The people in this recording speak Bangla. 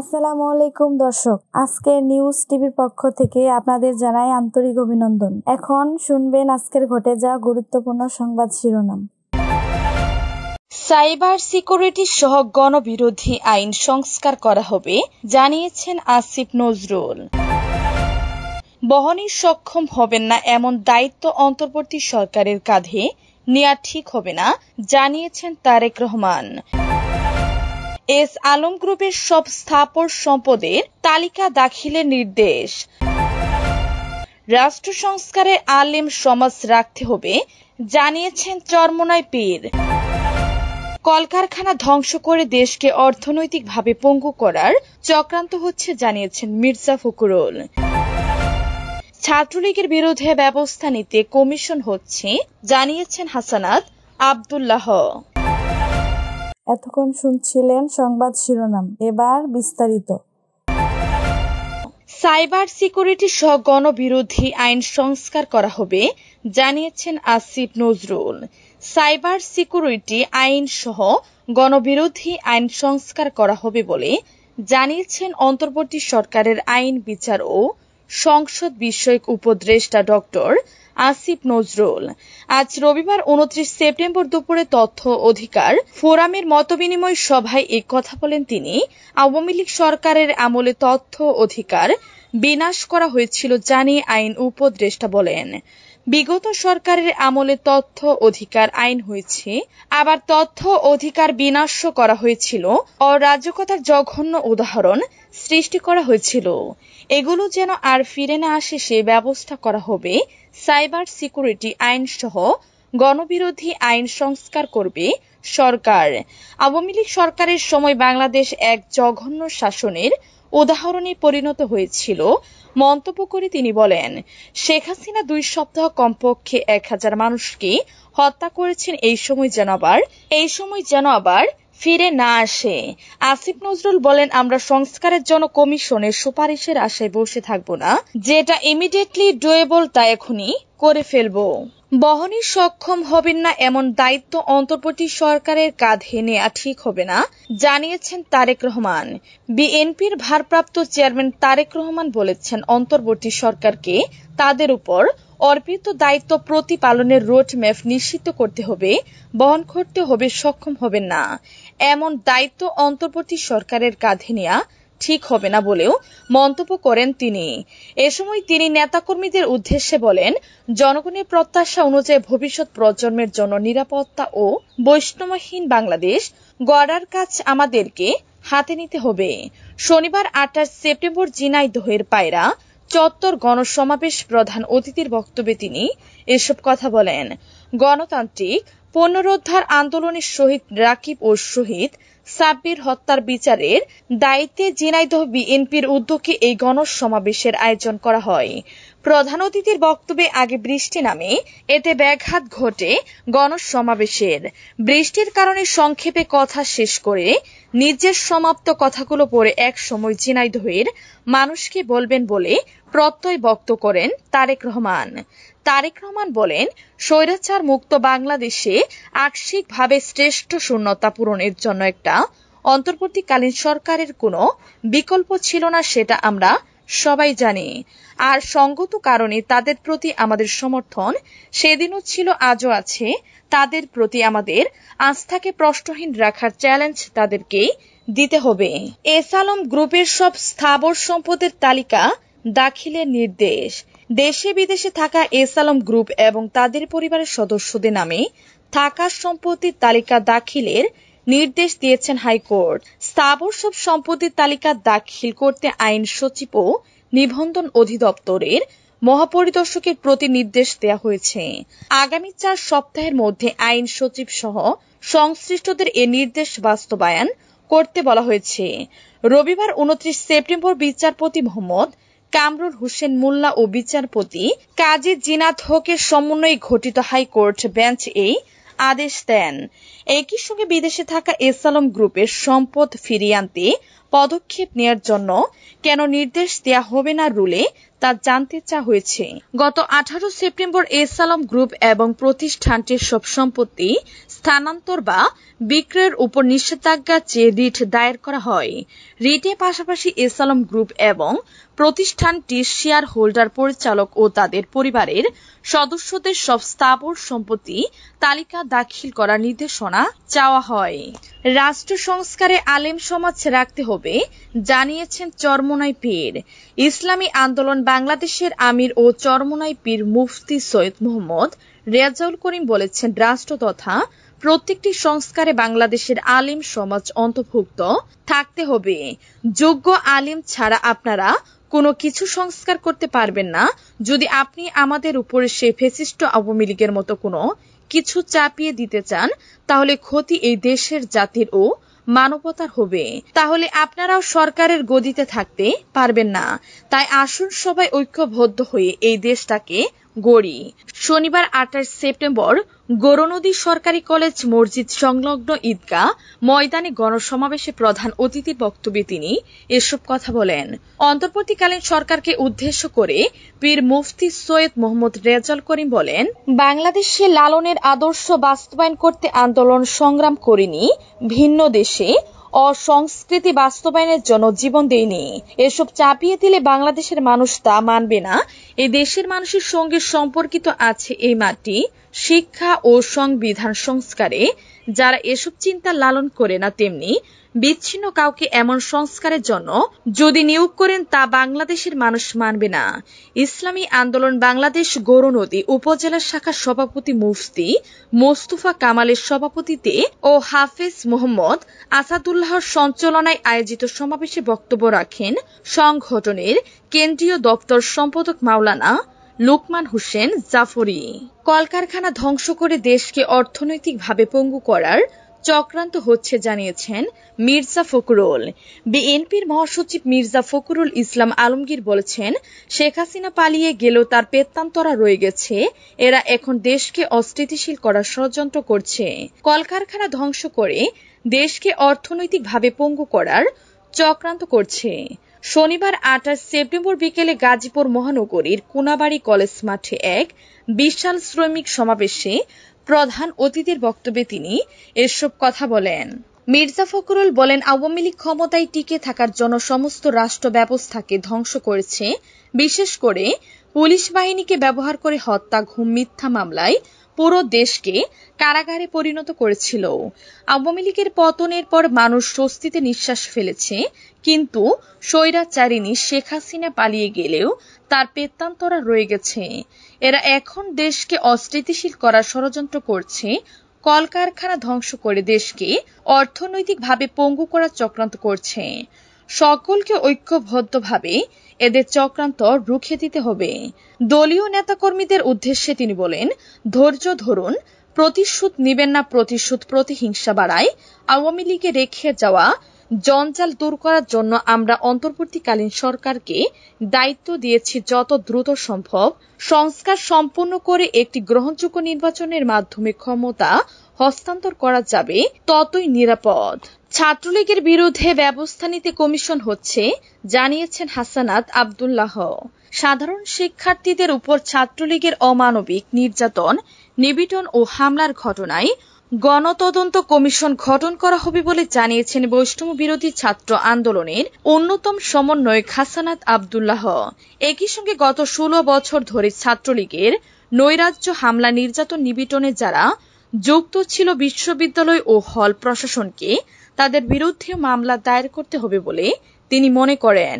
আসসালামু আলাইকুম দর্শক আজকের নিউজ টিভির পক্ষ থেকে আপনাদের জানাই আন্তরিক অভিনন্দন এখন শুনবেন আজকের ঘটে যাওয়া গুরুত্বপূর্ণ সংবাদ শিরোনাম সাইবার সিকিউরিটি সহ গণবিরোধী আইন সংস্কার করা হবে জানিয়েছেন আসিফ নজরুল বহনী সক্ষম হবেন না এমন দায়িত্ব অন্তর্বর্তী সরকারের কাঁধে নেওয়া ঠিক হবে না জানিয়েছেন তারেক রহমান এস আলম গ্রুপের সব স্থাপর সম্পদের তালিকা দাখিলের নির্দেশ রাষ্ট্র সংস্কারে আলেম সমাজ রাখতে হবে জানিয়েছেন চরমনাই পীর কলকারখানা ধ্বংস করে দেশকে অর্থনৈতিকভাবে পঙ্গু করার চক্রান্ত হচ্ছে জানিয়েছেন মির্জা ফকরুল ছাত্রলীগের বিরুদ্ধে ব্যবস্থা নিতে কমিশন হচ্ছে জানিয়েছেন হাসানাত আবদুল্লাহ এতক্ষণ শুনছিলেন সংবাদ শিরোনাম এবার বিস্তারিত সাইবার সিকিউরিটি সহ গণবিরোধী আইন সংস্কার করা হবে জানিয়েছেন আসিফ নজরুল সাইবার সিকিউরিটি আইন সহ গণবিরোধী আইন সংস্কার করা হবে বলে জানিয়েছেন অন্তর্বর্তী সরকারের আইন বিচার ও সংসদ বিষয়ক উপদেষ্টা ডক্টর আসিফ নজরুল আজ রবিবার উনত্রিশ সেপ্টেম্বর দুপুরে তথ্য অধিকার ফোরামের মতবিনিময় সভায় এ কথা বলেন তিনি আওয়ামী লীগ সরকারের আমলে তথ্য অধিকার বিনাশ করা হয়েছিল জানিয়ে আইন উপদেষ্টা বলেন বিগত সরকারের আমলে তথ্য অধিকার আইন হয়েছে আবার তথ্য অধিকার বিনাশ্য করা হয়েছিল অরাজকতার জঘন্য উদাহরণ সৃষ্টি করা হয়েছিল এগুলো যেন আর ফিরে না আসে সে ব্যবস্থা করা হবে সাইবার সিকিউরিটি আইন সহ গণবিরোধী আইন সংস্কার করবে সরকার আওয়ামী লীগ সরকারের সময় বাংলাদেশ এক জঘন্য শাসনের উদাহরণে পরিণত হয়েছিল মন্তব্য করে তিনি বলেন শেখ হাসিনা দুই সপ্তাহ কমপক্ষে এক হাজার মানুষকে হত্যা করেছেন এই সময় যেন আবার এই সময় যেন আবার ফিরে না আসে আসিফ নজরুল বলেন আমরা সংস্কারের জন্য কমিশনের সুপারিশের আশায় বসে থাকব না যেটা ইমিডিয়েটলি ডুয়েবল তা এখনই করে ফেলবো বহনে সক্ষম হবেন না এমন দায়িত্ব অন্তর্বর্তী সরকারের কাঁধে নেওয়া ঠিক হবে না জানিয়েছেন তারেক রহমান বিএনপির ভারপ্রাপ্ত চেয়ারম্যান তারেক রহমান বলেছেন অন্তর্বর্তী সরকারকে তাদের উপর অর্পিত দায়িত্ব প্রতিপালনের রোডম্যাপ নিশ্চিত করতে হবে বহন করতে হবে সক্ষম হবেন না এমন দায়িত্ব অন্তর্বর্তী সরকারের কাঁধে নেওয়া ঠিক হবে না বলেও মন্তব্য করেন তিনি এ সময় তিনি নেতাকর্মীদের উদ্দেশ্যে বলেন জনগণের প্রত্যাশা অনুযায়ী ভবিষ্যৎ প্রজন্মের জন্য নিরাপত্তা ও বৈষ্ণবহীন বাংলাদেশ গড়ার কাজ আমাদেরকে হাতে নিতে হবে শনিবার আঠাশ সেপ্টেম্বর জিনাইদহের পায়রা চত্বর গণসমাবেশ প্রধান অতিথির বক্তব্যে তিনি এসব কথা বলেন গণতান্ত্রিক পুনরুদ্ধার আন্দোলনের শহীদ রাকিব ও শহীদ সাব্বির হত্যার বিচারের দায়িত্বে ঝিনাইদহ বিএনপির উদ্যোগে এই গণসমাবেশের আয়োজন করা হয় প্রধান অতিথির বক্তব্যে আগে বৃষ্টি নামে এতে ব্যাঘাত ঘটে গণসমাবেশের বৃষ্টির কারণে সংক্ষেপে কথা শেষ করে নিজের সমাপ্ত কথাগুলো পড়ে এক সময় ঝিনাইদহের মানুষকে বলবেন বলে প্রত্যয় ব্যক্ত করেন তারেক রহমান তারেক রহমান বলেন স্বৈরাচার মুক্ত বাংলাদেশে আংশিকভাবে শ্রেষ্ঠ শূন্যতা পূরণের জন্য একটা অন্তর্বর্তীকালীন সরকারের কোনো বিকল্প ছিল না সেটা আমরা সবাই জানে আর সঙ্গত কারণে তাদের প্রতি আমাদের সমর্থন সেদিনও ছিল আজও আছে তাদের প্রতি আমাদের আস্থাকে প্রশ্নহীন রাখার চ্যালেঞ্জ তাদেরকেই দিতে হবে এসালম গ্রুপের সব স্থাবর সম্পদের তালিকা দাখিলের নির্দেশ দেশে বিদেশে থাকা এসালম গ্রুপ এবং তাদের পরিবারের সদস্যদের নামে থাকা সম্পত্তির তালিকা দাখিলের নির্দেশ দিয়েছেন হাইকোর্ট স্থাবর সব সম্পত্তির তালিকা দাখিল করতে আইন সচিব ও নিবন্ধন অধিদপ্তরের মহাপরিদর্শকের প্রতি নির্দেশ দেওয়া হয়েছে আগামী চার সপ্তাহের মধ্যে আইন সচিব সহ সংশ্লিষ্টদের এ নির্দেশ বাস্তবায়ন করতে বলা হয়েছে রবিবার উনত্রিশ সেপ্টেম্বর বিচারপতি মোহাম্মদ কামরুল হোসেন মোল্লা ও বিচারপতি কাজী জিনাত হকের সমন্বয়ে গঠিত হাইকোর্ট বেঞ্চ এই আদেশ দেন একই সঙ্গে বিদেশে থাকা এসালম গ্রুপের সম্পদ ফিরিয়ে আনতে পদক্ষেপ নেওয়ার জন্য কেন নির্দেশ দেয়া হবে না রুলে তা জানতে চা হয়েছে গত আঠারো সেপ্টেম্বর এসালম গ্রুপ এবং প্রতিষ্ঠানটির সব সম্পত্তি স্থানান্তর বা বিক্রয়ের উপর নিষেধাজ্ঞা চেয়ে রিট দায়ের করা হয় রিটে পাশাপাশি এসালম গ্রুপ এবং প্রতিষ্ঠানটির শেয়ার হোল্ডার পরিচালক ও তাদের পরিবারের সদস্যদের সব স্থাবর সম্পত্তি তালিকা দাখিল করার নির্দেশনা চাওয়া হয় রাষ্ট্র সংস্কারে আলেম সমাজ রাখতে হবে জানিয়েছেন চরমনাই পীর ইসলামী আন্দোলন বাংলাদেশের আমির ও চরমনাই পীর মুফতি সৈয়দ মোহাম্মদ রেজাউল করিম বলেছেন রাষ্ট্র তথা প্রত্যেকটি সংস্কারে বাংলাদেশের আলিম সমাজ অন্তর্ভুক্ত থাকতে হবে যোগ্য আলিম ছাড়া আপনারা কোনো কিছু সংস্কার করতে পারবেন না যদি আপনি আমাদের উপরে সেই ফেসিস্ট আওয়ামী লীগের মতো কোনো কিছু চাপিয়ে দিতে চান তাহলে ক্ষতি এই দেশের জাতির ও মানবতার হবে তাহলে আপনারাও সরকারের গদিতে থাকতে পারবেন না তাই আসুন সবাই ঐক্যবদ্ধ হয়ে এই দেশটাকে গড়ি শনিবার আঠাশ সেপ্টেম্বর গোরনদী সরকারি কলেজ মসজিদ সংলগ্ন ঈদগাহ ময়দানে গণসমাবেশে প্রধান অতিথির বক্তব্যে তিনি এসব কথা বলেন অন্তর্বর্তীকালীন সরকারকে উদ্দেশ্য করে পীর মুফতি সৈয়দ মোহাম্মদ রেজাল করিম বলেন বাংলাদেশে লালনের আদর্শ বাস্তবায়ন করতে আন্দোলন সংগ্রাম করিনি ভিন্ন দেশে অসংস্কৃতি বাস্তবায়নের জন্য জীবন দেয়নি এসব চাপিয়ে দিলে বাংলাদেশের মানুষ তা মানবে না এই দেশের মানুষের সঙ্গে সম্পর্কিত আছে এই মাটি শিক্ষা ও সংবিধান সংস্কারে যারা এসব চিন্তা লালন করে না তেমনি বিচ্ছিন্ন কাউকে এমন সংস্কারের জন্য যদি নিয়োগ করেন তা বাংলাদেশের মানুষ মানবে না ইসলামী আন্দোলন বাংলাদেশ গৌরনদী উপজেলা শাখা সভাপতি মুফতি মোস্তফা কামালের সভাপতিতে ও হাফেজ মোহাম্মদ আসাদুল্লাহর সঞ্চালনায় আয়োজিত সমাবেশে বক্তব্য রাখেন সংগঠনের কেন্দ্রীয় দপ্তর সম্পাদক মাওলানা লোকমান হোসেন জাফরি কলকারখানা ধ্বংস করে দেশকে অর্থনৈতিকভাবে পঙ্গু করার চক্রান্ত হচ্ছে জানিয়েছেন মির্জা ফখরুল বিএনপির মহাসচিব মির্জা ফখরুল ইসলাম আলমগীর বলেছেন শেখ হাসিনা পালিয়ে গেলেও তার পেত্তান্তরা রয়ে গেছে এরা এখন দেশকে অস্থিতিশীল করার ষড়যন্ত্র করছে কলকারখানা ধ্বংস করে দেশকে অর্থনৈতিকভাবে পঙ্গু করার চক্রান্ত করছে শনিবার আঠাশ সেপ্টেম্বর বিকেলে গাজীপুর মহানগরীর কোনাবাড়ি কলেজ মাঠে এক বিশাল শ্রমিক সমাবেশে প্রধান অতিথির বক্তব্যে তিনি এসব কথা বলেন মির্জা ফখরুল বলেন আওয়ামী লীগ ক্ষমতায় টিকে থাকার জন্য সমস্ত রাষ্ট্র ব্যবস্থাকে ধ্বংস করেছে বিশেষ করে পুলিশ বাহিনীকে ব্যবহার করে হত্যা ঘুম মিথ্যা মামলায় পুরো দেশকে কারাগারে পরিণত করেছিল আওয়ামী লীগের পতনের পর মানুষ স্বস্তিতে নিঃশ্বাস ফেলেছে কিন্তু স্বৈরাচারিণী শেখ হাসিনা পালিয়ে গেলেও তার পেত্তান্তরা রয়ে গেছে এরা এখন দেশকে অস্থিতিশীল করার ষড়যন্ত্র করছে কলকারখানা ধ্বংস করে দেশকে অর্থনৈতিকভাবে পঙ্গু করার চক্রান্ত করছে সকলকে ঐক্যবদ্ধভাবে এদের চক্রান্ত রুখে দিতে হবে দলীয় নেতাকর্মীদের উদ্দেশ্যে তিনি বলেন ধৈর্য ধরুন প্রতিশোধ নিবেন না প্রতিশোধ প্রতিহিংসা বাড়ায় আওয়ামী লীগে রেখে যাওয়া জঞ্জাল দূর করার জন্য আমরা অন্তর্বর্তীকালীন সরকারকে দায়িত্ব দিয়েছি যত দ্রুত সম্ভব সংস্কার সম্পন্ন করে একটি গ্রহণযোগ্য নির্বাচনের মাধ্যমে ক্ষমতা হস্তান্তর করা যাবে ততই নিরাপদ ছাত্রলীগের বিরুদ্ধে ব্যবস্থা নিতে কমিশন হচ্ছে জানিয়েছেন হাসানাত আবদুল্লাহ সাধারণ শিক্ষার্থীদের উপর ছাত্রলীগের অমানবিক নির্যাতন নিবিটন ও হামলার ঘটনায় গণতদন্ত কমিশন গঠন করা হবে বলে জানিয়েছেন বৈষ্ণব বিরোধী ছাত্র আন্দোলনের অন্যতম সমন্বয়ক হাসানাত আবদুল্লাহ একই সঙ্গে গত ষোলো বছর ধরে ছাত্রলীগের নৈরাজ্য হামলা নির্যাতন নিবিটনে যারা যুক্ত ছিল বিশ্ববিদ্যালয় ও হল প্রশাসনকে তাদের বিরুদ্ধে মামলা দায়ের করতে হবে বলে তিনি মনে করেন